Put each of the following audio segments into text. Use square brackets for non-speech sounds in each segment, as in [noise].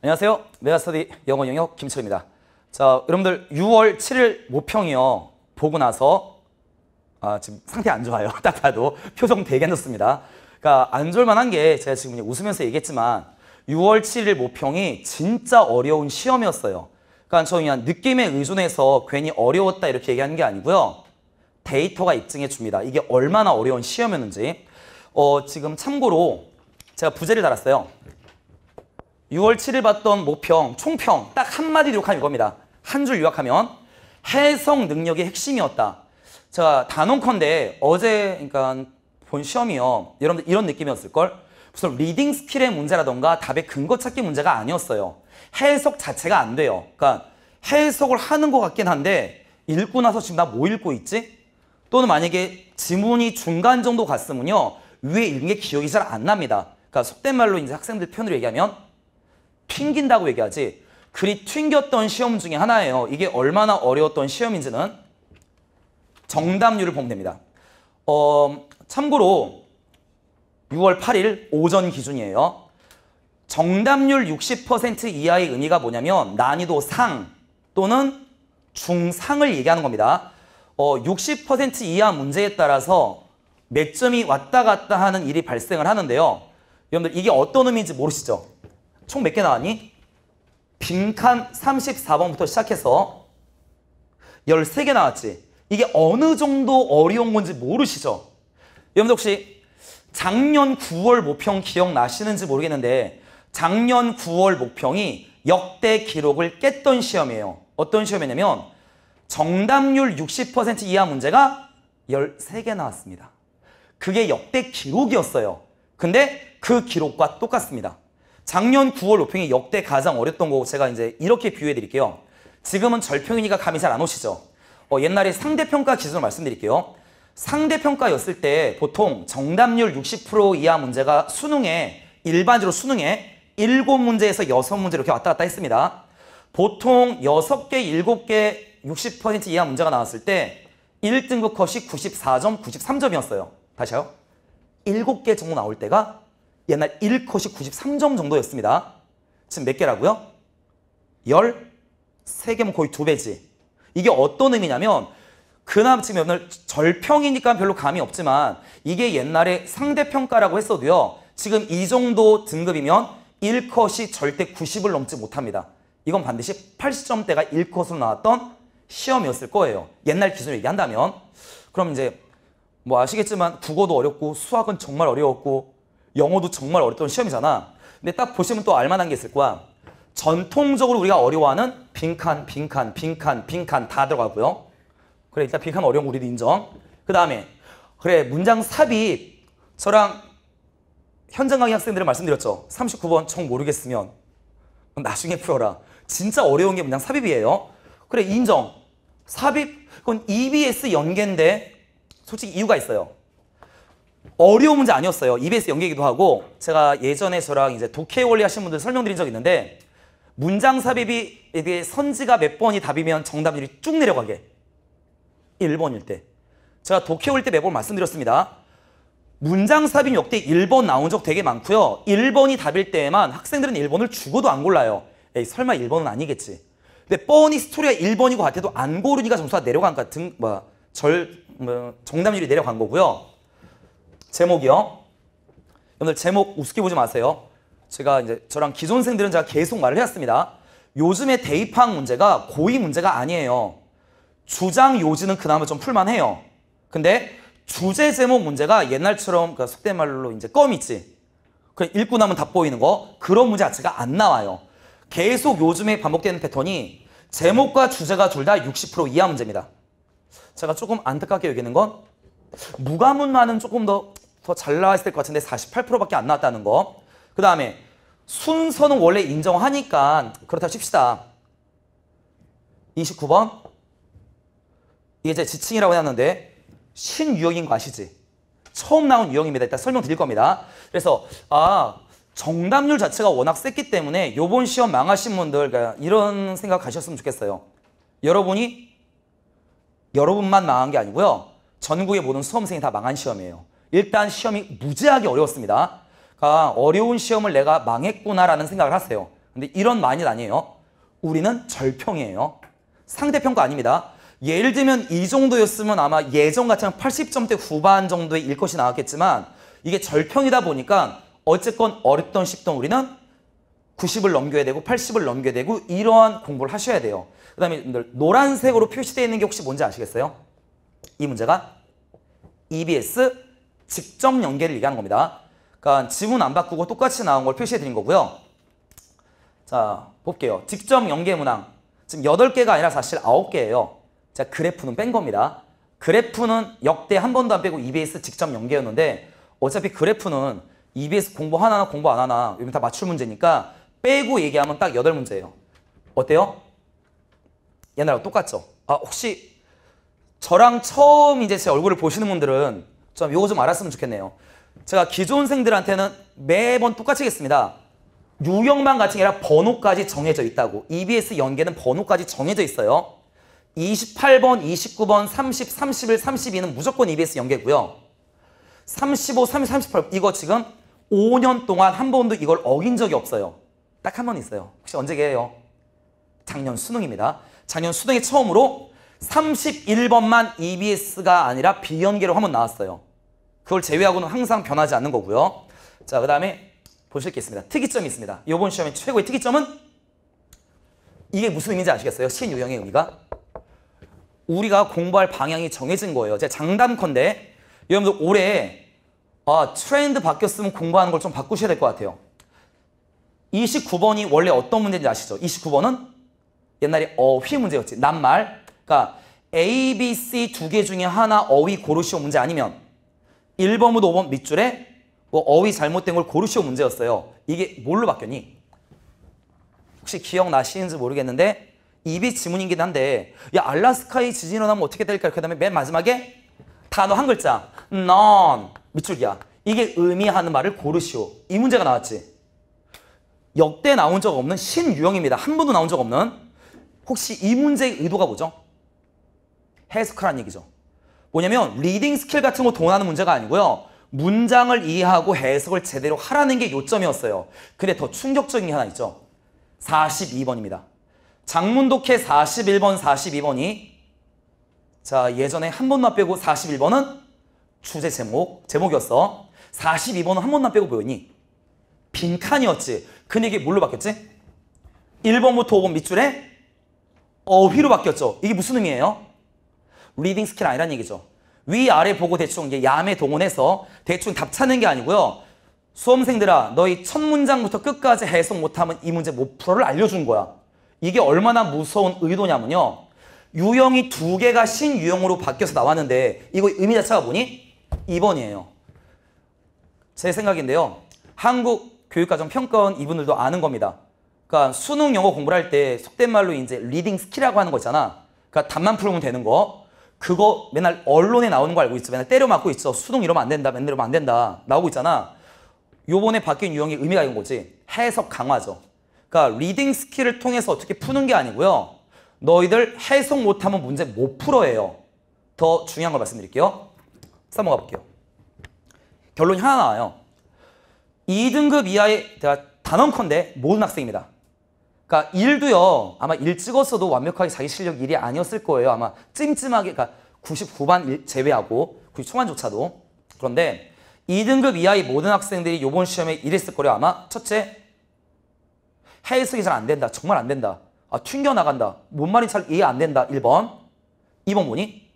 안녕하세요. 메가스터디 영어 영역 김철입니다. 자, 여러분들 6월 7일 모평이요. 보고 나서 아, 지금 상태 안 좋아요. [laughs] 딱 봐도 표정 되게 안 좋습니다. 그러니까 안 좋을만한 게 제가 지금 웃으면서 얘기했지만 6월 7일 모평이 진짜 어려운 시험이었어요. 그러니까 저 그냥 느낌에 의존해서 괜히 어려웠다 이렇게 얘기하게 아니고요. 데이터가 입증해 줍니다. 이게 얼마나 어려운 시험이었는지. 어, 지금 참고로 제가 부제를 달았어요. 6월 7일 봤던 모평, 총평 딱 한마디 요약하면 이겁니다. 한 줄 요약하면 해석 능력의 핵심이었다. 자, 단언컨대 어제 그러니까 본 시험이요. 여러분들 이런 느낌이었을걸? 무슨 리딩 스킬의 문제라던가 답의 근거 찾기 문제가 아니었어요. 해석 자체가 안 돼요. 그러니까 해석을 하는 것 같긴 한데 읽고 나서 지금 나 뭐 읽고 있지? 또는 만약에 지문이 중간 정도 갔으면요. 위에 읽는게 기억이 잘 안 납니다. 그러니까 속된 말로 이제 학생들 편으로 얘기하면 튕긴다고 얘기하지 그리 튕겼던 시험 중에 하나예요. 이게 얼마나 어려웠던 시험인지는 정답률을 보면 됩니다. 어, 참고로 6월 8일 오전 기준이에요. 정답률 60% 이하의 의미가 뭐냐면 난이도 상 또는 중상을 얘기하는 겁니다. 어, 60% 이하 문제에 따라서 몇 점이 왔다 갔다 하는 일이 발생을 하는데요. 여러분들 이게 어떤 의미인지 모르시죠? 총몇개 나왔니? 빈칸 34번부터 시작해서 13개 나왔지. 이게 어느 정도 어려운 건지 모르시죠? 여러분들 혹시 작년 9월 모평 기억나시는지 모르겠는데 작년 9월 모평이 역대 기록을 깼던 시험이에요. 어떤 시험이냐면 정답률 60% 이하 문제가 13개 나왔습니다. 그게 역대 기록이었어요. 근데 그 기록과 똑같습니다. 작년 9월 오평이 역대 가장 어렸던 거고 제가 이제 이렇게 비유해 드릴게요. 지금은 절평이니까 감이 잘 안 오시죠. 어, 옛날에 상대평가 기준으로 말씀드릴게요. 상대평가였을 때 보통 정답률 60% 이하 문제가 수능에 일반적으로 수능에 7문제에서 6문제 이렇게 왔다 갔다 했습니다. 보통 6개, 7개 60% 이하 문제가 나왔을 때 1등급 컷이 94점, 93점이었어요. 다시요. 7개 정도 나올 때가 옛날 1컷이 93점 정도였습니다. 지금 몇 개라고요? 13개면 거의 두배지 이게 어떤 의미냐면 그나마 지금 오늘 절평이니까 별로 감이 없지만 이게 옛날에 상대평가라고 했어도요. 지금 이 정도 등급이면 1컷이 절대 90을 넘지 못합니다. 이건 반드시 80점대가 1컷으로 나왔던 시험이었을 거예요. 옛날 기준으로 얘기한다면. 그럼 이제 뭐 아시겠지만 국어도 어렵고 수학은 정말 어려웠고 영어도 정말 어렵던 시험이잖아. 근데 딱 보시면 또 알만한 게 있을 거야. 전통적으로 우리가 어려워하는 빈칸, 빈칸, 빈칸, 빈칸 다 들어가고요. 그래 일단 빈칸 어려운 거 우리도 인정. 그 다음에 그래 문장 삽입 저랑 현장 강의 학생들은 말씀드렸죠. 39번 총 모르겠으면 나중에 풀어라. 진짜 어려운 게 문장 삽입이에요. 그래 인정. 삽입 그건 EBS 연계인데 솔직히 이유가 있어요. 어려운 문제 아니었어요. EBS 연계기도 하고 제가 예전에 저랑 이제 독해 원리 하신 분들 설명드린 적 있는데 문장 삽입이 이게 선지가 몇 번이 답이면 정답률이 쭉 내려가게. 1번일 때. 제가 독해 올 때 매번 말씀드렸습니다. 문장 삽입 역대 1번 나온 적 되게 많고요. 1번이 답일 때만 에 학생들은 1번을 죽어도 안 골라요. 에이 설마 1번은 아니겠지. 근데 뻔히 스토리가 1번이고 같아도 안 고르니까 점수가 내려간 것 같은 뭐, 절, 뭐, 정답률이 내려간 거고요. 제목이요. 여러분들 제목 우습게 보지 마세요. 제가 이제 저랑 기존생들은 제가 계속 말을 해왔습니다. 요즘에 대입학 문제가 고의 문제가 아니에요. 주장 요지는 그나마 좀 풀만해요. 근데 주제 제목 문제가 옛날처럼 그러니 속된 말로 이제 껌 있지. 그냥 읽고 나면 답 보이는 거 그런 문제 자체가 안 나와요. 계속 요즘에 반복되는 패턴이 제목과 주제가 둘 다 60% 이하 문제입니다. 제가 조금 안타깝게 여기는 건 무과문만은 조금 더 더잘 나왔을 것 같은데 48%밖에 안 나왔다는 거. 그 다음에 순서는 원래 인정하니까 그렇다 칩시다. 29번 이게 제 지칭이라고 해놨는데 신유형인 거 아시지? 처음 나온 유형입니다. 일단 설명드릴 겁니다. 그래서 아 정답률 자체가 워낙 셌기 때문에 요번 시험 망하신 분들 그러니까 이런 생각 하셨으면 좋겠어요. 여러분이 여러분만 망한 게 아니고요. 전국의 모든 수험생이 다 망한 시험이에요. 일단 시험이 무지하게 어려웠습니다. 그러니까 어려운 시험을 내가 망했구나라는 생각을 하세요. 근데 이런 말이 아니에요. 우리는 절평이에요. 상대평가 아닙니다. 예를 들면 이 정도였으면 아마 예전 같으면 80점대 후반 정도의 일것이 나왔겠지만 이게 절평이다 보니까 어쨌건 어렵던 쉽던 우리는 90을 넘겨야 되고 80을 넘겨야 되고 이러한 공부를 하셔야 돼요. 그 다음에 노란색으로 표시되어 있는 게 혹시 뭔지 아시겠어요? 이 문제가 EBS 직접 연계를 얘기하는 겁니다. 그러니까 지문 안 바꾸고 똑같이 나온 걸 표시해 드린 거고요. 자, 볼게요. 직접 연계 문항. 지금 8개가 아니라 사실 9개예요. 자, 그래프는 뺀 겁니다. 그래프는 역대 한 번도 안 빼고 EBS 직접 연계였는데 어차피 그래프는 EBS 공부 하나나 공부 안 하나 여기 다 맞출 문제니까 빼고 얘기하면 딱 8문제예요. 어때요? 옛날하고 똑같죠? 아 혹시 저랑 처음 이제 제 얼굴을 보시는 분들은 좀 요거 좀 알았으면 좋겠네요. 제가 기존생들한테는 매번 똑같이 했습니다. 유형만 같은 게 아니라 번호까지 정해져 있다고. EBS 연계는 번호까지 정해져 있어요. 28번, 29번, 30, 31, 32는 무조건 EBS 연계고요. 35, 30, 38 이거 지금 5년 동안 한 번도 이걸 어긴 적이 없어요. 딱 한 번 있어요. 혹시 언제예요? 작년 수능입니다. 작년 수능에 처음으로 31번만 EBS가 아니라 비연계로 한 번 나왔어요. 그걸 제외하고는 항상 변하지 않는 거고요. 자, 그 다음에 보실 게 있습니다. 특이점이 있습니다. 이번 시험의 최고의 특이점은 이게 무슨 의미인지 아시겠어요? 신유형의 의미가? 우리가 공부할 방향이 정해진 거예요. 제 장담컨대 여러분들 올해 아, 트렌드 바뀌었으면 공부하는 걸 좀 바꾸셔야 될 것 같아요. 29번이 원래 어떤 문제인지 아시죠? 29번은 옛날에 어휘 문제였지. 낱말. 그러니까 A, B, C 두 개 중에 하나 어휘 고르시오 문제 아니면 1번부터 5번 밑줄에 뭐 어휘 잘못된 걸 고르시오 문제였어요. 이게 뭘로 바뀌었니? 혹시 기억나시는지 모르겠는데 입이 지문이긴 한데 야 알라스카의 지진 일어나면 어떻게 될까? 그 다음에 맨 마지막에 단어 한 글자 non 밑줄이야. 이게 의미하는 말을 고르시오. 이 문제가 나왔지. 역대 나온 적 없는 신유형입니다. 한 번도 나온 적 없는 혹시 이 문제의 의도가 뭐죠? 해석하라는 얘기죠. 뭐냐면 리딩 스킬 같은 거 동원하는 문제가 아니고요. 문장을 이해하고 해석을 제대로 하라는 게 요점이었어요. 근데 더 충격적인 게 하나 있죠. 42번입니다. 장문독해 41번, 42번이 자 예전에 한 번만 빼고 41번은 주제 제목, 제목이었어. 42번은 한 번만 빼고 뭐였니? 빈칸이었지. 근데 이게 뭘로 바뀌었지? 1번부터 5번 밑줄에 어휘로 바뀌었죠. 이게 무슨 의미예요? 리딩 스킬 아니란 얘기죠. 위아래 보고 대충 이제 야매 동원해서 대충 답 찾는 게 아니고요. 수험생들아 너희 첫 문장부터 끝까지 해석 못하면 이 문제 못 풀어를 알려준 거야. 이게 얼마나 무서운 의도냐면요. 유형이 두 개가 신유형으로 바뀌어서 나왔는데 이거 의미 자체가 뭐니? 2번이에요. 제 생각인데요. 한국 교육과정 평가원 이분들도 아는 겁니다. 그러니까 수능 영어 공부를 할 때 속된 말로 이제 리딩 스킬이라고 하는 거 있잖아. 그러니까 답만 풀면 되는 거. 그거 맨날 언론에 나오는 거 알고 있어. 맨날 때려 맞고 있어. 수능 이러면 안 된다. 맨날 이러면 안 된다. 나오고 있잖아. 요번에 바뀐 유형의 의미가 이런 거지. 해석 강화죠. 그러니까 리딩 스킬을 통해서 어떻게 푸는 게 아니고요. 너희들 해석 못하면 문제 못 풀어예요. 더 중요한 걸 말씀드릴게요. 넘어가 볼게요. 결론이 하나 나와요. 2등급 이하의 단언컨대 모든 학생입니다. 그러니까 1도요. 아마 1 찍었어도 완벽하게 자기 실력 1이 아니었을 거예요. 아마 찜찜하게 그러니까 99반 제외하고 90 초반조차도. 그런데 2등급 이하의 모든 학생들이 요번 시험에 이랬을 거예요. 아마 첫째 해석이 잘 안 된다. 정말 안 된다. 아, 튕겨나간다. 뭔 말인지 잘 이해 안 된다. 1번. 2번 뭐니?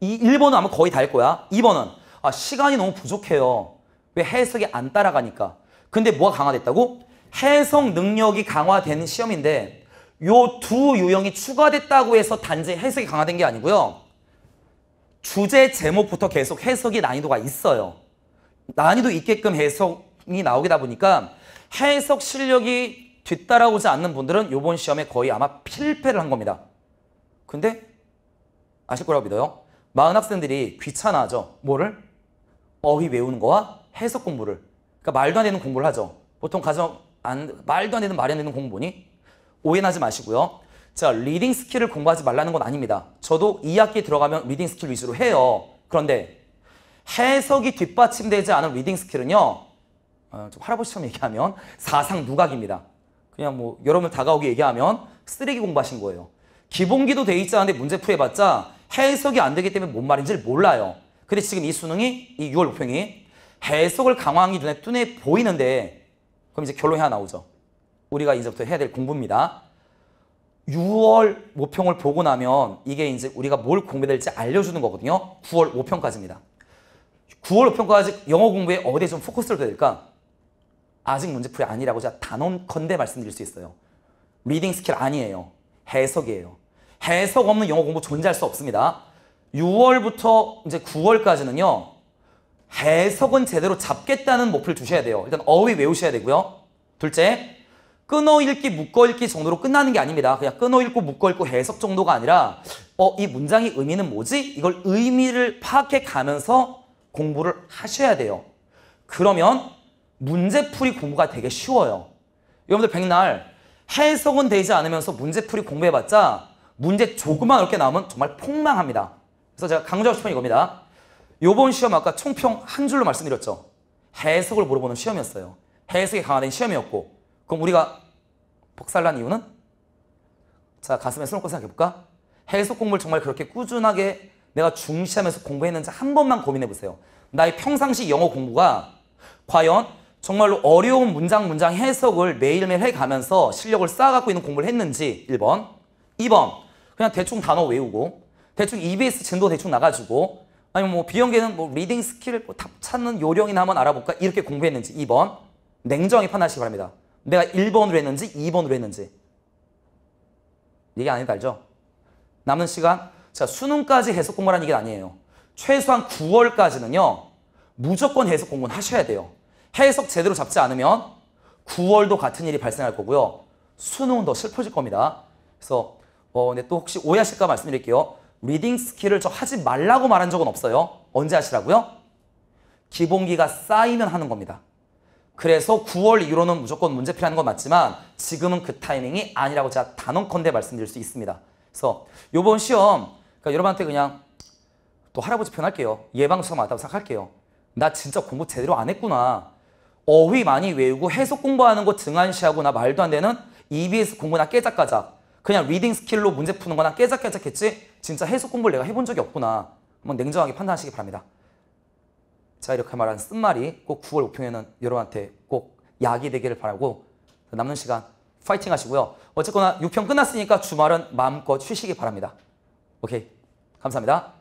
이 1번은 아마 거의 다 할 거야. 2번은 아, 시간이 너무 부족해요. 왜 해석이 안 따라가니까. 근데 뭐가 강화됐다고? 해석 능력이 강화되는 시험인데 요 두 유형이 추가됐다고 해서 단지 해석이 강화된 게 아니고요. 주제 제목부터 계속 해석이 난이도가 있어요. 난이도 있게끔 해석이 나오기다 보니까 해석 실력이 뒤따라오지 않는 분들은 요번 시험에 거의 아마 필패를 한 겁니다. 근데 아실 거라고 믿어요. 많은 학생들이 귀찮아하죠. 뭐를? 어휘 외우는 거와 해석 공부를. 그러니까 말도 안 되는 공부를 하죠. 보통 가정 안, 말도 안 되는 말이 안 되는 공부니? 오해하지 마시고요. 자, 리딩 스킬을 공부하지 말라는 건 아닙니다. 저도 2학기 들어가면 리딩 스킬 위주로 해요. 그런데 해석이 뒷받침되지 않은 리딩 스킬은요. 어, 좀 할아버지처럼 얘기하면 사상 누각입니다. 그냥 뭐 여러분 다가오게 얘기하면 쓰레기 공부하신 거예요. 기본기도 돼 있지 않은데 문제 풀어봤자 해석이 안 되기 때문에 뭔 말인지를 몰라요. 근데 지금 이 수능이, 이 6월 목평이 해석을 강화한 게 눈에 뚜에 보이는데 그럼 이제 결론이 하나 나오죠. 우리가 이제부터 해야 될 공부입니다. 6월 모평을 보고 나면 이게 이제 우리가 뭘 공부될지 알려주는 거거든요. 9월 모평까지입니다. 9월 모평까지 영어 공부에 어디에 좀 포커스를 둬야 될까? 아직 문제풀이 아니라고 제가 단언컨대 말씀드릴 수 있어요. 리딩 스킬 아니에요. 해석이에요. 해석 없는 영어 공부 존재할 수 없습니다. 6월부터 이제 9월까지는요. 해석은 제대로 잡겠다는 목표를 두셔야 돼요. 일단 어휘 외우셔야 되고요. 둘째, 끊어 읽기, 묶어 읽기 정도로 끝나는 게 아닙니다. 그냥 끊어 읽고 묶어 읽고 해석 정도가 아니라 어, 이 문장의 의미는 뭐지? 이걸 의미를 파악해 가면서 공부를 하셔야 돼요. 그러면 문제풀이 공부가 되게 쉬워요. 여러분들 백날 해석은 되지 않으면서 문제풀이 공부해봤자 문제 조금만 어렵게 나오면 정말 폭망합니다. 그래서 제가 강조하고 싶은 이겁니다. 요번 시험 아까 총평 한 줄로 말씀드렸죠. 해석을 물어보는 시험이었어요. 해석이 강화된 시험이었고 그럼 우리가 박살난 이유는? 자 가슴에 손을 꽂고 생각해볼까? 해석 공부를 정말 그렇게 꾸준하게 내가 중시하면서 공부했는지 한 번만 고민해보세요. 나의 평상시 영어 공부가 과연 정말로 어려운 문장 문장 해석을 매일매일 해가면서 실력을 쌓아갖고 있는 공부를 했는지 1번 2번 그냥 대충 단어 외우고 대충 EBS 진도 대충 나가지고 아니면 뭐 비영계는 뭐 리딩 스킬을 뭐답 찾는 요령이나 한번 알아볼까? 이렇게 공부했는지 2번 냉정히 판단하시기 바랍니다. 내가 1번으로 했는지 2번으로 했는지 얘기 아 해도 알죠? 남은 시간 자 수능까지 해석 공부라는 얘기는 아니에요. 최소한 9월까지는요. 무조건 해석 공부는 하셔야 돼요. 해석 제대로 잡지 않으면 9월도 같은 일이 발생할 거고요. 수능은 더 슬퍼질 겁니다. 그래서 어, 근데 또 혹시 오해하실까 말씀드릴게요. 리딩 스킬을 저 하지 말라고 말한 적은 없어요. 언제 하시라고요? 기본기가 쌓이면 하는 겁니다. 그래서 9월 이후로는 무조건 문제필하는 건 맞지만 지금은 그 타이밍이 아니라고 제가 단언컨대 말씀드릴 수 있습니다. 그래서 이번 시험 그러니까 여러분한테 그냥 또 할아버지 편할게요 예방수사 맞다고 생각할게요. 나 진짜 공부 제대로 안 했구나. 어휘 많이 외우고 해석 공부하는 거 등한시하고 나 말도 안 되는 EBS 공부나 깨작까작 그냥 리딩 스킬로 문제 푸는 거나 깨작깨작했지 진짜 해석 공부를 내가 해본 적이 없구나 한번 냉정하게 판단하시기 바랍니다. 제가 이렇게 말한 쓴말이 꼭 9월 5평에는 여러분한테 꼭 약이 되기를 바라고 그 남는 시간 파이팅 하시고요. 어쨌거나 6평 끝났으니까 주말은 마음껏 쉬시기 바랍니다. 오케이. 감사합니다.